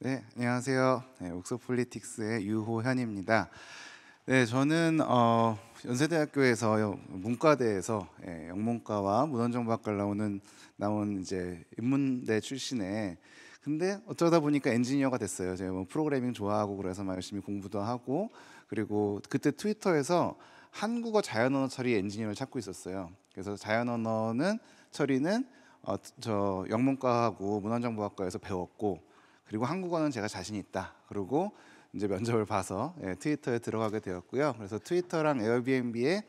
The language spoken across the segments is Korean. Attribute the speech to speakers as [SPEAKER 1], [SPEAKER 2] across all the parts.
[SPEAKER 1] 네, 안녕하세요. 네, 옥소폴리틱스의 유호현입니다. 네, 저는 어, 연세대학교에서 문과대에서 예, 영문과와 문헌정보학과 나오는 나온 이제 인문대 출신에 근데 어쩌다 보니까 엔지니어가 됐어요. 제가 뭐 프로그래밍 좋아하고 그래서 막 열심히 공부도 하고 그리고 그때 트위터에서 한국어 자연언어 처리 엔지니어를 찾고 있었어요. 그래서 자연언어는 처리는 어, 저 영문과하고 문헌정보학과에서 배웠고 그리고 한국어는 제가 자신 있다. 그리고 이제 면접을 봐서 예, 트위터에 들어가게 되었고요. 그래서 트위터랑 에어비앤비에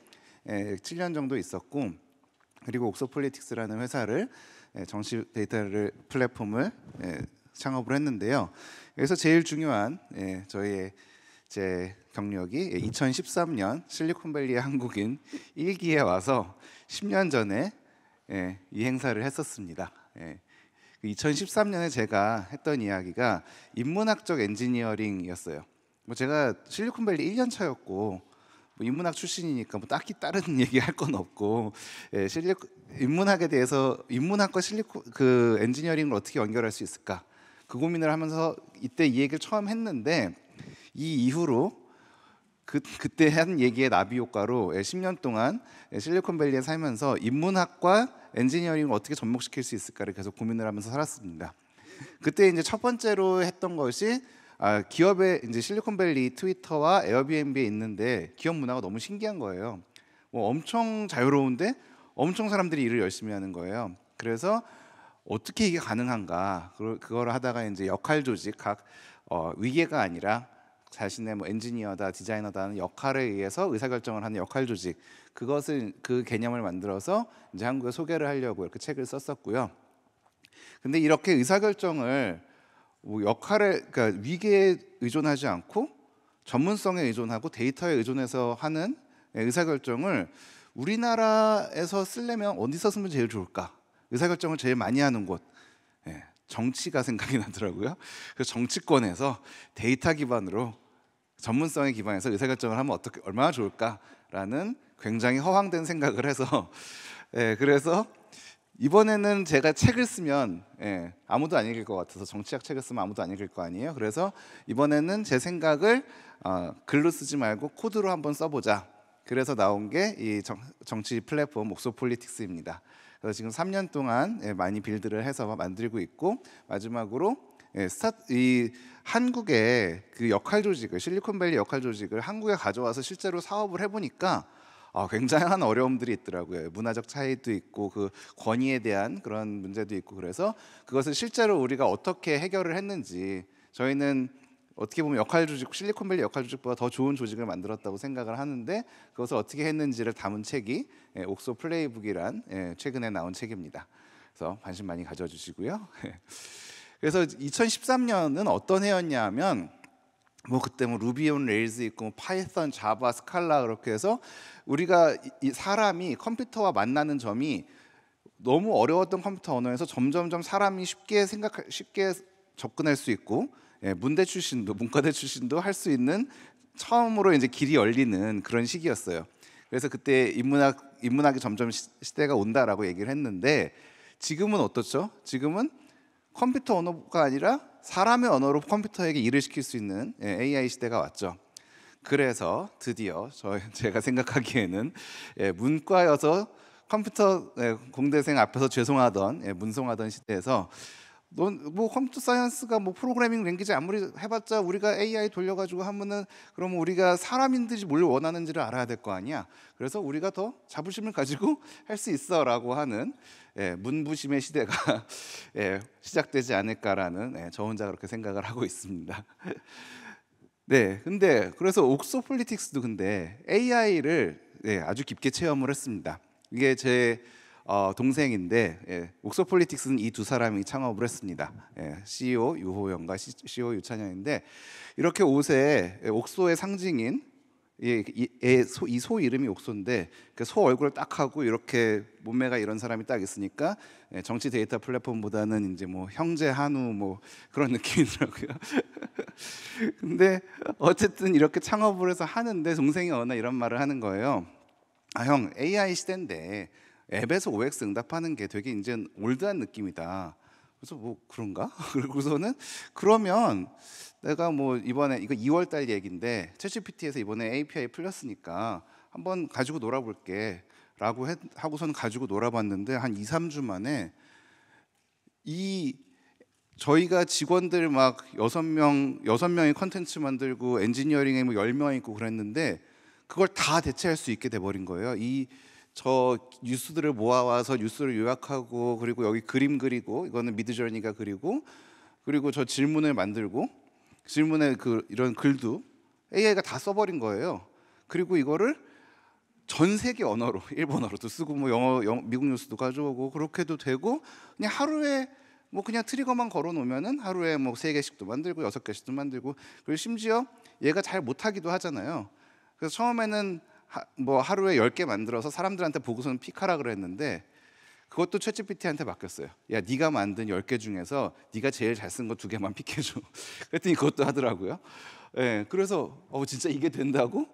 [SPEAKER 1] 예, 7년 정도 있었고 그리고 옥소폴리틱스라는 회사를 예, 정식 데이터를 플랫폼을 예, 창업을 했는데요. 그래서 제일 중요한 예, 저희의 제 경력이 2013년 예, 실리콘밸리 한국인 1기에 와서 10년 전에 예, 이 행사를 했었습니다. 예, 2013년에 그 제가 했던 이야기가 인문학적 엔지니어링이었어요. 뭐 제가 실리콘밸리 1년 차였고 뭐 인문학 출신이니까 뭐 딱히 다른 얘기할 건 없고 예, 실리 인문학에 대해서 인문학과 실리콘 그 엔지니어링을 어떻게 연결할 수 있을까 그 고민을 하면서 이때 이 얘기를 처음 했는데 이 이후로 그, 그때 한 얘기의 나비 효과로 10년 예, 동안 예, 실리콘밸리에 살면서 인문학과 엔지니어링을 어떻게 접목시킬 수 있을까를 계속 고민을 하면서 살았습니다. 그때 이제 첫 번째로 했던 것이 아, 기업의 이제 실리콘밸리 트위터와 에어비앤비에 있는데 기업 문화가 너무 신기한 거예요. 뭐 엄청 자유로운데 엄청 사람들이 일을 열심히 하는 거예요. 그래서 어떻게 이게 가능한가 그걸 하다가 이제 역할 조직 각 어, 위계가 아니라 자신의 뭐 엔지니어다 디자이너다는 역할에 의해서 의사결정을 하는 역할 조직 그것을 그 개념을 만들어서 이제 한국에 소개를 하려고 이렇게 책을 썼었고요. 근데 이렇게 의사결정을 뭐 역할에 그러니까 위계에 의존하지 않고 전문성에 의존하고 데이터에 의존해서 하는 예, 의사결정을 우리나라에서 쓰려면 어디서 쓰면 제일 좋을까? 의사결정을 제일 많이 하는 곳. 예, 정치가 생각이 나더라고요. 그 정치권에서 데이터 기반으로 전문성에 기반해서 의사결정을 하면 어떻게 얼마나 좋을까라는 굉장히 허황된 생각을 해서 예, 그래서 이번에는 제가 책을 쓰면 예, 아무도 안 읽을 것 같아서 정치학 책을 쓰면 아무도 안 읽을 거 아니에요. 그래서 이번에는 제 생각을 어, 글로 쓰지 말고 코드로 한번 써보자. 그래서 나온 게 이 정치 플랫폼 목소폴리틱스입니다. 그래서 지금 3년 동안 예, 많이 빌드를 해서 만들고 있고 마지막으로 예, 스타 이 한국의 그 역할 조직을 실리콘밸리 역할 조직을 한국에 가져와서 실제로 사업을 해보니까 아, 굉장한 어려움들이 있더라고요. 문화적 차이도 있고 그 권위에 대한 그런 문제도 있고 그래서 그것을 실제로 우리가 어떻게 해결을 했는지 저희는 어떻게 보면 역할 조직 실리콘밸리 역할 조직보다 더 좋은 조직을 만들었다고 생각을 하는데 그것을 어떻게 했는지를 담은 책이 예, 옥소 플레이북이란 예, 최근에 나온 책입니다. 그래서 관심 많이 가져주시고요. 그래서 2013년은 어떤 해였냐면 뭐 그때 뭐 루비 온 레일즈 있고 뭐 파이썬, 자바, 스칼라 그렇게 해서 우리가 이 사람이 컴퓨터와 만나는 점이 너무 어려웠던 컴퓨터 언어에서 점점점 사람이 쉽게 생각 쉽게 접근할 수 있고 예, 문대 출신도 문과대 출신도 할 수 있는 처음으로 이제 길이 열리는 그런 시기였어요. 그래서 그때 인문학 인문학이 점점 시대가 온다라고 얘기를 했는데 지금은 어떻죠? 지금은 컴퓨터 언어가 아니라 사람의 언어로 컴퓨터에게 일을 시킬 수 있는 AI 예, 시대가 왔죠. 그래서 드디어 저 제가 생각하기에는 예, 문과여서 컴퓨터 공대생 앞에서 죄송하던 문송하던 시대에서 넌뭐 컴퓨터 사이언스가 뭐 프로그래밍 랭귀지 아무리 해봤자 우리가 AI 돌려가지고 하면은 그러면 우리가 사람인들이 뭘 원하는지를 알아야 될 거 아니야. 그래서 우리가 더 자부심을 가지고 할 수 있어라고 하는 예, 문부심의 시대가 예, 시작되지 않을까라는 예, 저 혼자 그렇게 생각을 하고 있습니다. 네, 근데 그래서 옥소폴리틱스도 근데 AI를 예, 아주 깊게 체험을 했습니다. 이게 제 어, 동생인데 예, 옥소폴리틱스는 이 두 사람이 창업을 했습니다. 예, CEO 유호영과 CEO 유찬영인데 이렇게 옷에 예, 옥소의 상징인 예, 이소 이소 이름이 옥소인데 그 소 얼굴을 딱 하고 이렇게 몸매가 이런 사람이 딱 있으니까 예, 정치 데이터 플랫폼보다는 이제 뭐 형제 한우 뭐 그런 느낌이더라고요. 근데 어쨌든 이렇게 창업을 해서 하는데 동생이 어느 이런 말을 하는 거예요. 아 형 AI 시대인데 앱에서 OX 응답하는 게 되게 이제 올드한 느낌이다. 그래서 뭐 그런가? 그러고서는 그러면 내가 뭐 이번에 이거 2월 달 얘긴데 챗GPT에서 이번에 API 풀렸으니까 한번 가지고 놀아볼게. 라고 해, 하고서는 가지고 놀아봤는데 한 2, 3주 만에 이 저희가 직원들 막 여섯 명 여섯 명이 컨텐츠 만들고 엔지니어링에 뭐 열 명 있고 그랬는데 그걸 다 대체할 수 있게 돼 버린 거예요. 이저 뉴스들을 모아와서 뉴스를 요약하고 그리고 여기 그림 그리고 이거는 미드저니가 그리고 그리고 저 질문을 만들고 질문에 그 이런 글도 AI가 다 써버린 거예요. 그리고 이거를 전 세계 언어로 일본어로도 쓰고 뭐 영어, 영 미국 뉴스도 가져오고 그렇게도 되고 그냥 하루에 뭐 그냥 트리거만 걸어 놓으면은 하루에 뭐 세 개씩도 만들고 여섯 개씩도 만들고 그리고 심지어 얘가 잘 못하기도 하잖아요. 그래서 처음에는 하, 뭐 하루에 10개 만들어서 사람들한테 보고서는 픽하라 그랬는데 그것도 챗GPT한테 맡겼어요. 야, 네가 만든 10개 중에서 네가 제일 잘 쓴 거 두 개만 픽해 줘. 그랬더니 그것도 하더라고요. 예. 네, 그래서 어 진짜 이게 된다고?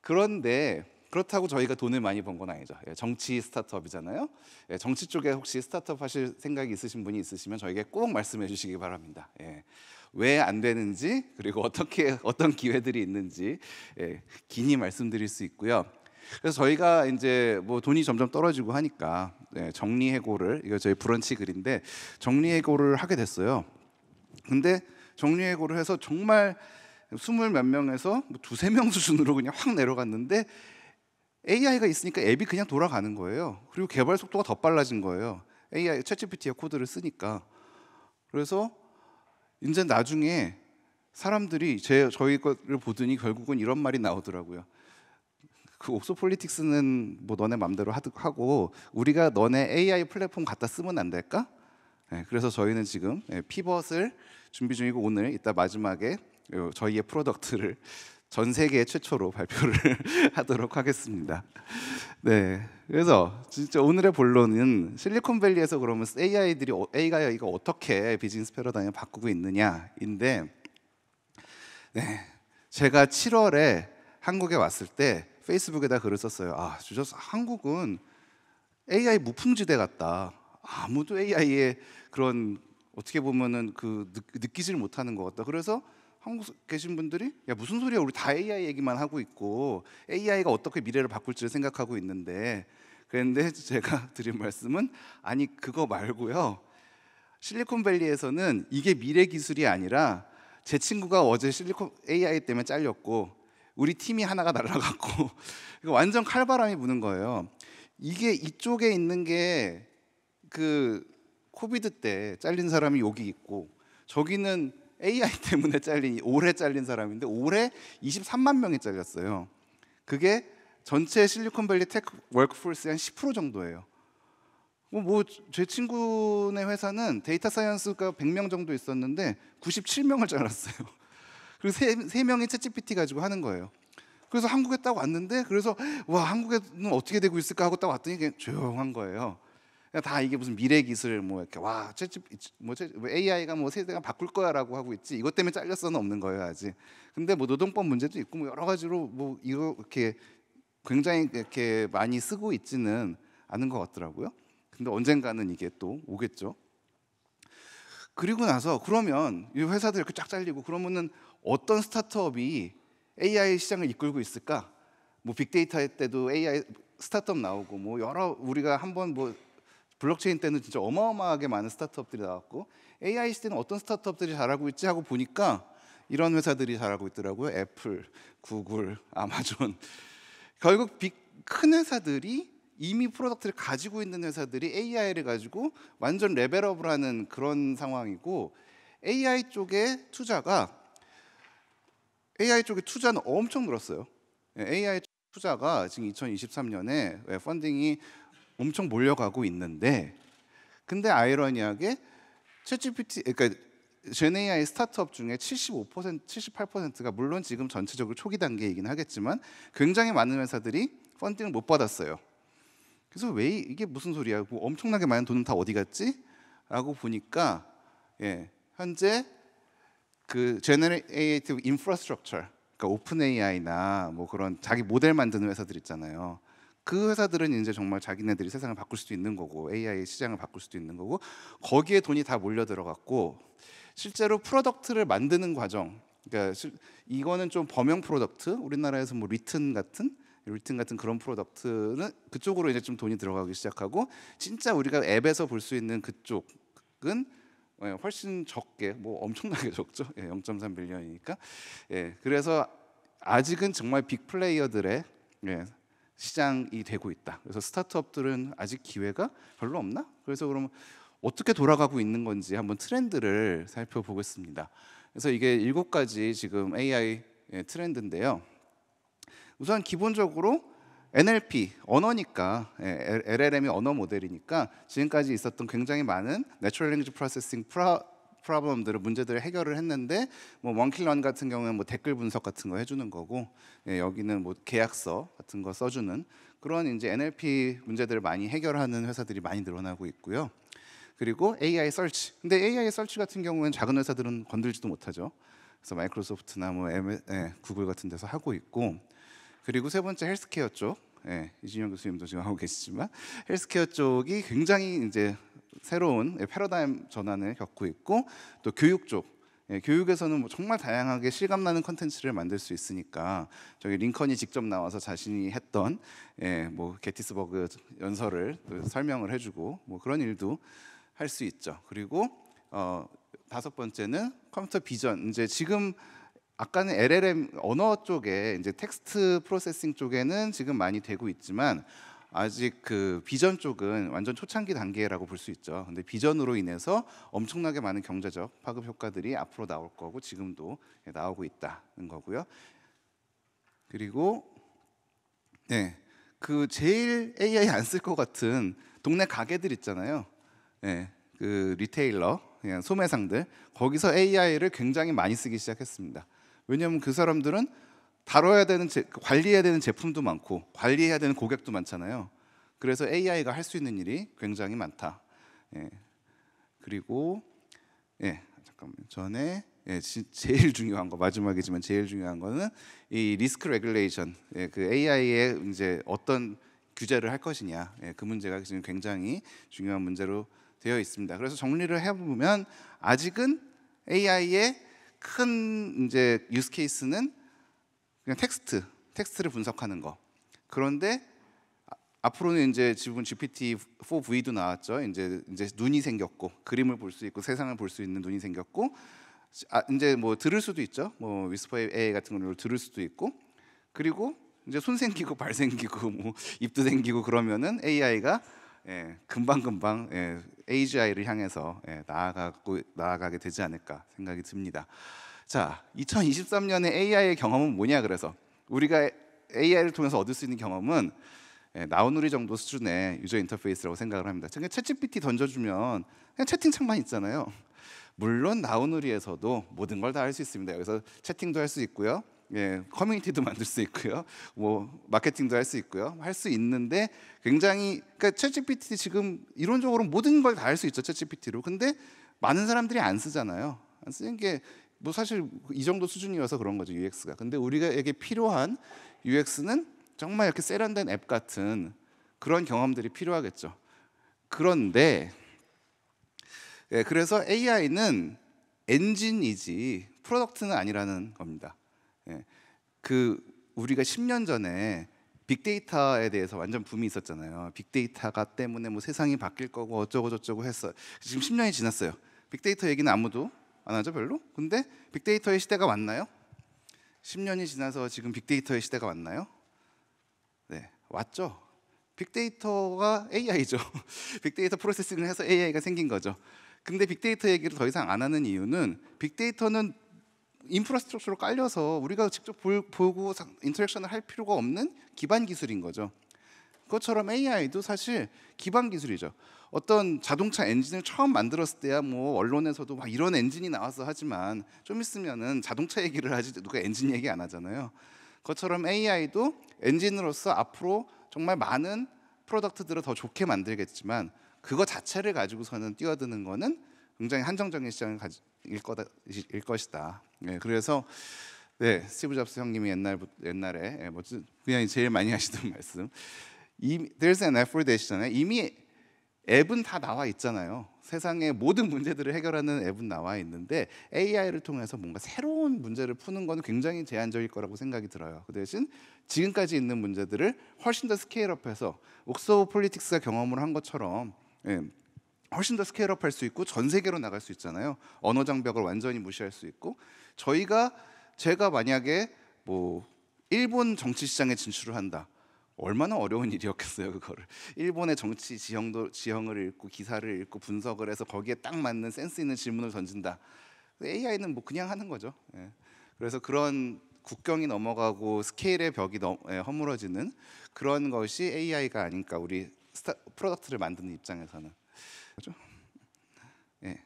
[SPEAKER 1] 그런데 그렇다고 저희가 돈을 많이 번 건 아니죠. 예, 정치 스타트업이잖아요. 예, 정치 쪽에 혹시 스타트업 하실 생각이 있으신 분이 있으시면 저에게 꼭 말씀해 주시기 바랍니다. 예. 왜안 되는지 그리고 어떻게 어떤 기회들이 있는지 예, 기니 말씀드릴 수 있고요. 그래서 저희가 이제 뭐 돈이 점점 떨어지고 하니까 예, 정리해고를 이거 저희 브런치 글인데 정리해고를 하게 됐어요. 근데 정리해고를 해서 정말 스물 몇 명에서 뭐 두세 명 수준으로 그냥 확 내려갔는데 AI가 있으니까 앱이 그냥 돌아가는 거예요. 그리고 개발 속도가 더 빨라진 거예요. AI 챗GPT의 코드를 쓰니까. 그래서 이제 나중에 사람들이 제 저희 것을 보더니 결국은 이런 말이 나오더라고요. 그 옥소폴리틱스는 뭐 너네 맘대로 하고 우리가 너네 AI 플랫폼 갖다 쓰면 안 될까? 네, 그래서 저희는 지금 예, 피벗을 준비 중이고 오늘 이따 마지막에 저희의 프로덕트를 전 세계 최초로 발표를 하도록 하겠습니다. 네. 그래서 진짜 오늘의 본론은 실리콘밸리에서 그러면 AI들이 어, AI가 어떻게 비즈니스 패러다임을 바꾸고 있느냐인데 네. 제가 7월에 한국에 왔을 때 페이스북에다 글을 썼어요. 아, 주저 한국은 AI 무풍지대 같다. 아무도 AI의 그런 어떻게 보면은 그 느끼질 못하는 것 같다. 그래서 한국 계신 분들이 야 무슨 소리야 우리 다 AI 얘기만 하고 있고 AI가 어떻게 미래를 바꿀지를 생각하고 있는데 그런데 제가 드린 말씀은 아니 그거 말고요 실리콘밸리에서는 이게 미래 기술이 아니라 제 친구가 어제 실리콘 AI 때문에 잘렸고 우리 팀이 하나가 날아갔고 완전 칼바람이 부는 거예요 이게 이쪽에 있는 게 그 코비드 때 잘린 사람이 여기 있고 저기는 AI 때문에 잘린 올해 잘린 사람인데 올해 23만 명이 잘렸어요. 그게 전체 실리콘밸리 테크 워크풀스의 한 10% 정도예요. 뭐제 뭐 친구네 회사는 데이터 사이언스가 100명 정도 있었는데 97명을 잘랐어요. 그리고 세 명이 챗GPT 가지고 하는 거예요. 그래서 한국에 딱 왔는데 그래서 와 한국에는 어떻게 되고 있을까 하고 딱 왔더니 조용한 거예요. 그냥 그러니까 다 이게 무슨 미래 기술 뭐 이렇게 와, 채찌 뭐, 뭐 AI가 뭐 세대가 바꿀 거야라고 하고 있지. 이것 때문에 잘렸어는 없는 거예요 아직. 근데 뭐 노동법 문제도 있고 뭐 여러 가지로 뭐 이거 이렇게 굉장히 이렇게 많이 쓰고 있지는 않은 것 같더라고요. 근데 언젠가는 이게 또 오겠죠. 그리고 나서 그러면 이 회사들 이렇게 쫙 잘리고 그러면은 어떤 스타트업이 AI 시장을 이끌고 있을까? 뭐 빅데이터 때도 AI 스타트업 나오고 뭐 여러 우리가 한번 뭐 블록체인 때는 진짜 어마어마하게 많은 스타트업들이 나왔고 AI 시대는 어떤 스타트업들이 잘하고 있지 하고 보니까 이런 회사들이 잘하고 있더라고요. 애플, 구글, 아마존. 결국 빅, 큰 회사들이 이미 프로덕트를 가지고 있는 회사들이 AI를 가지고 완전 레벨업을 하는 그런 상황이고 AI 쪽에 투자가 AI 쪽에 투자는 엄청 늘었어요. 예, AI 투자가 지금 2023년에 펀딩이 예, 엄청 몰려가고 있는데 근데 아이러니하게 챗GPT 그러니까 제네이아의 스타트업 중에 75% 78%가 물론 지금 전체적으로 초기 단계이긴 하겠지만 굉장히 많은 회사들이 펀딩을 못 받았어요. 그래서 왜 이게 무슨 소리야? 뭐 엄청나게 많은 돈은 다 어디 갔지? 라고 보니까 예, 현재 그 제너레이티브 인프라스트럭처 그러니까 오픈 AI나 뭐 그런 자기 모델 만드는 회사들 있잖아요. 그 회사들은 이제 정말 자기네들이 세상을 바꿀 수도 있는 거고 AI 시장을 바꿀 수도 있는 거고 거기에 돈이 다 몰려 들어갔고 실제로 프로덕트를 만드는 과정 그러니까 이거는 좀 범용 프로덕트 우리나라에서 뭐 리튼 같은 리튼 같은 그런 프로덕트는 그쪽으로 이제 좀 돈이 들어가기 시작하고 진짜 우리가 앱에서 볼 수 있는 그쪽은 예, 훨씬 적게 뭐 엄청나게 적죠 0.3밀리언이니까예 예, 그래서 아직은 정말 빅 플레이어들의 예, 시장이 되고 있다. 그래서 스타트업들은 아직 기회가 별로 없나? 그래서 그러면 어떻게 돌아가고 있는 건지 한번 트렌드를 살펴보겠습니다. 그래서 이게 일곱 가지 지금 AI 트렌드인데요. 우선 기본적으로 NLP 언어니까 예, LLM이 언어 모델이니까 지금까지 있었던 굉장히 많은 Natural Language 내추럴 랭귀지 프로세싱 프라 프라블럼들을 문제들을 해결을 했는데 뭐 원킬런 같은 경우에는 뭐 댓글 분석 같은 거 해주는 거고 예, 여기는 뭐 계약서 같은 거 써주는 그런 이제 NLP 문제들을 많이 해결하는 회사들이 많이 늘어나고 있고요. 그리고 AI 설치 근데 AI 설치 같은 경우는 작은 회사들은 건들지도 못하죠. 그래서 마이크로소프트나 뭐 M, 예, 구글 같은 데서 하고 있고 그리고 세 번째 헬스케어 쪽. 예, 이진영 교수님도 지금 하고 계시지만 헬스케어 쪽이 굉장히 이제 새로운 예, 패러다임 전환을 겪고 있고 또 교육 쪽 예, 교육에서는 뭐 정말 다양하게 실감나는 컨텐츠를 만들 수 있으니까 저기 링컨이 직접 나와서 자신이 했던 예, 뭐 게티스버그 연설을 또 설명을 해주고 뭐 그런 일도 할 수 있죠. 그리고 어, 다섯 번째는 컴퓨터 비전. 이제 지금 아까는 LLM 언어 쪽에 이제 텍스트 프로세싱 쪽에는 지금 많이 되고 있지만 아직 그 비전 쪽은 완전 초창기 단계라고 볼 수 있죠. 근데 비전으로 인해서 엄청나게 많은 경제적 파급 효과들이 앞으로 나올 거고 지금도 나오고 있다는 거고요. 그리고 네. 그 제일 AI 안 쓸 것 같은 동네 가게들 있잖아요. 네. 그 리테일러, 소매상들 거기서 AI를 굉장히 많이 쓰기 시작했습니다. 왜냐하면 그 사람들은 다뤄야 되는 제, 그 관리해야 되는 제품도 많고 관리해야 되는 고객도 많잖아요. 그래서 AI가 할 수 있는 일이 굉장히 많다. 예. 그리고 예, 잠깐만 전에 예, 지, 제일 중요한 거 마지막이지만 제일 중요한 거는 이 리스크 레귤레이션 예, 그 AI에 이제 어떤 규제를 할 것이냐 예, 그 문제가 지금 굉장히 중요한 문제로 되어 있습니다. 그래서 정리를 해보면 아직은 AI의 큰 이제 유스 케이스는 그냥 텍스트, 텍스트를 분석하는 거. 그런데 아, 앞으로는 이제 지금 GPT-4 V도 나왔죠. 이제 이제 눈이 생겼고 그림을 볼 수 있고 세상을 볼 수 있는 눈이 생겼고 아, 이제 뭐 들을 수도 있죠. 뭐 위스퍼 AI 같은 걸로 들을 수도 있고 그리고 이제 손 생기고 발 생기고 뭐 입도 생기고 그러면은 AI가 예, 금방 금방 예, AGI를 향해서 예, 나아가고 나아가게 되지 않을까 생각이 듭니다. 자, 2023년에 AI의 경험은 뭐냐 그래서 우리가 AI를 통해서 얻을 수 있는 경험은 예, 나우누리 정도 수준의 유저 인터페이스라고 생각을 합니다. 그냥 챗GPT 던져주면 그냥 채팅창만 있잖아요. 물론 나우누리에서도 모든 걸 다 할 수 있습니다. 여기서 채팅도 할 수 있고요. 예, 커뮤니티도 만들 수 있고요. 뭐 마케팅도 할 수 있고요. 할 수 있는데 굉장히 그러니까 챗GPT 지금 이론적으로 모든 걸 다 할 수 있죠, 챗GPT로. 근데 많은 사람들이 안 쓰잖아요. 안 쓰는 게뭐 사실 이 정도 수준이어서 그런 거죠 UX가. 근데 우리가에게 필요한 UX는 정말 이렇게 세련된 앱 같은 그런 경험들이 필요하겠죠. 그런데 예, 그래서 AI는 엔진이지 프로덕트는 아니라는 겁니다. 예, 그 우리가 10년 전에 빅데이터에 대해서 완전 붐이 있었잖아요. 빅데이터가 때문에 뭐 세상이 바뀔 거고 어쩌고 저쩌고 했어. 지금 10년이 지났어요. 빅데이터 얘기는 아무도 안 하죠 별로? 근데 빅데이터의 시대가 왔나요? 10년이 지나서 지금 빅데이터의 시대가 왔나요? 네, 왔죠. 빅데이터가 AI죠. 빅데이터 프로세싱을 해서 AI가 생긴 거죠. 근데 빅데이터 얘기를 더 이상 안 하는 이유는 빅데이터는 인프라스트럭처로 깔려서 우리가 직접 보, 보고 인터랙션을 할 필요가 없는 기반 기술인 거죠. 그것처럼 AI도 사실 기반 기술이죠. 어떤 자동차 엔진을 처음 만들었을 때야 뭐 언론에서도 막 이런 엔진이 나와서 하지만 좀 있으면은 자동차 얘기를 하지 누가 엔진 얘기 안 하잖아요. 그것처럼 AI도 엔진으로서 앞으로 정말 많은 프로덕트들을 더 좋게 만들겠지만 그거 자체를 가지고서는 뛰어드는 거는 굉장히 한정적인 시장일 거다 일 것이다. 네, 그래서 네, 스티브 잡스 형님이 옛날 옛날에 예, 뭐 그냥 제일 많이 하시던 말씀. 이미, there's an effort 되시잖아요. 이미 앱은 다 나와 있잖아요. 세상의 모든 문제들을 해결하는 앱은 나와 있는데 AI를 통해서 뭔가 새로운 문제를 푸는 건 굉장히 제한적일 거라고 생각이 들어요. 그 대신 지금까지 있는 문제들을 훨씬 더 스케일업해서 옥스퍼드 폴리틱스가 경험을 한 것처럼 예, 훨씬 더 스케일업할 수 있고 전 세계로 나갈 수 있잖아요. 언어 장벽을 완전히 무시할 수 있고 저희가 제가 만약에 뭐 일본 정치 시장에 진출을 한다. 얼마나 어려운 일이었겠어요 그거를 일본의 정치 지형도 지형을 읽고 기사를 읽고 분석을 해서 거기에 딱 맞는 센스 있는 질문을 던진다 AI는 뭐 그냥 하는 거죠 예. 그래서 그런 국경이 넘어가고 스케일의 벽이 넘, 예, 허물어지는 그런 것이 AI가 아닌가 우리 스타, 프로덕트를 만드는 입장에서는 그렇죠? 예.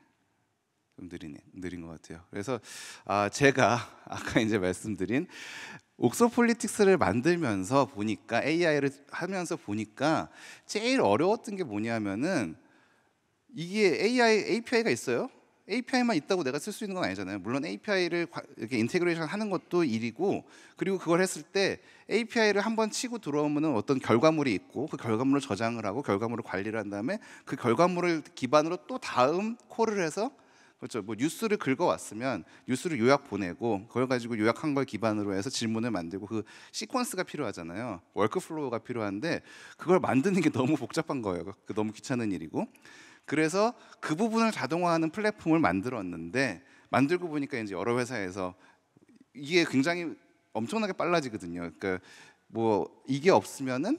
[SPEAKER 1] 좀 느리네, 느린 것 같아요. 그래서 아, 제가 아까 이제 말씀드린 옥소폴리틱스를 만들면서 보니까 AI를 하면서 보니까 제일 어려웠던 게 뭐냐면은 이게 AI API가 있어요. API만 있다고 내가 쓸 수 있는 건 아니잖아요. 물론 API를 이렇게 인테그레이션 하는 것도 일이고 그리고 그걸 했을 때 API를 한 번 치고 들어오면은 어떤 결과물이 있고 그 결과물을 저장을 하고 결과물을 관리를 한 다음에 그 결과물을 기반으로 또 다음 콜을 해서 그렇죠. 뭐 뉴스를 긁어왔으면 뉴스를 요약 보내고 그걸 가지고 요약한 걸 기반으로 해서 질문을 만들고 그 시퀀스가 필요하잖아요. 워크플로우가 필요한데 그걸 만드는 게 너무 복잡한 거예요. 그 너무 귀찮은 일이고. 그래서 그 부분을 자동화하는 플랫폼을 만들었는데 만들고 보니까 이제 여러 회사에서 이게 굉장히 엄청나게 빨라지거든요. 그러니까 뭐 이게 없으면은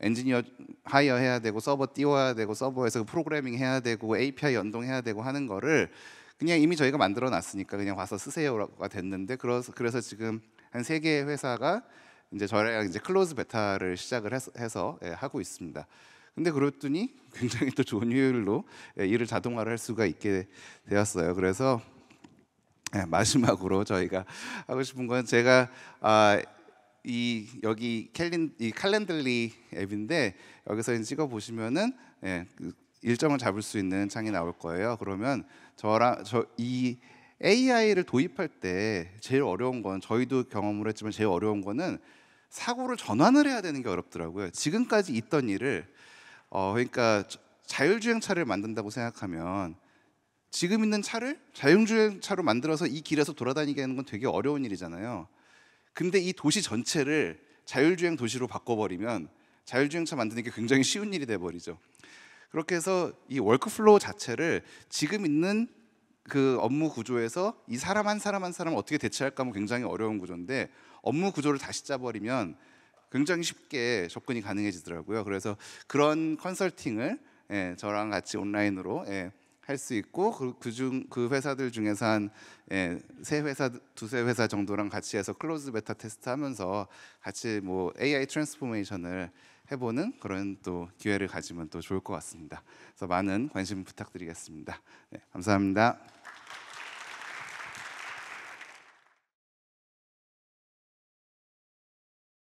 [SPEAKER 1] 엔지니어 하이어 해야 되고 서버 띄워야 되고 서버에서 프로그래밍 해야 되고 API 연동해야 되고 하는 거를 그냥 이미 저희가 만들어 놨으니까 그냥 와서 쓰세요가 라 됐는데 그래서 그래서 지금 한 세 개의 회사가 이제 저랑 이제 클로즈 베타를 시작을 해서, 해서 예, 하고 있습니다. 근데 그랬더니 굉장히 또 좋은 효율로 예, 일을 자동화를 할 수가 있게 되었어요. 그래서 예, 마지막으로 저희가 하고 싶은 건 제가 아, 이 여기 캘린 이 칼렌들리 앱인데 여기서 찍어 보시면은 예, 그 일정을 잡을 수 있는 창이 나올 거예요. 그러면 저랑 저이 AI를 도입할 때 제일 어려운 건 저희도 경험을 했지만 제일 어려운 거는 사고를 전환을 해야 되는 게 어렵더라고요. 지금까지 있던 일을 어 그러니까 자율주행 차를 만든다고 생각하면 지금 있는 차를 자율주행 차로 만들어서 이 길에서 돌아다니게 하는 건 되게 어려운 일이잖아요. 근데 이 도시 전체를 자율주행 도시로 바꿔버리면 자율주행차 만드는 게 굉장히 쉬운 일이 돼버리죠. 그렇게 해서 이월크플로우 자체를 지금 있는 그 업무 구조에서 이 사람 한 사람 한 사람 어떻게 대체할까 하면 굉장히 어려운 구조인데 업무 구조를 다시 짜버리면 굉장히 쉽게 접근이 가능해지더라고요. 그래서 그런 컨설팅을 예, 저랑 같이 온라인으로 예, 할수 있고 그중그 그, 그 회사들 중에서 한세 예, 회사 두세 회사 정도랑 같이 해서 클로즈 베타 테스트하면서 같이 뭐 AI 트랜스포메이션을 해보는 그런 또 기회를 가지면 또 좋을 것 같습니다. 그래서 많은 관심 부탁드리겠습니다. 네, 감사합니다.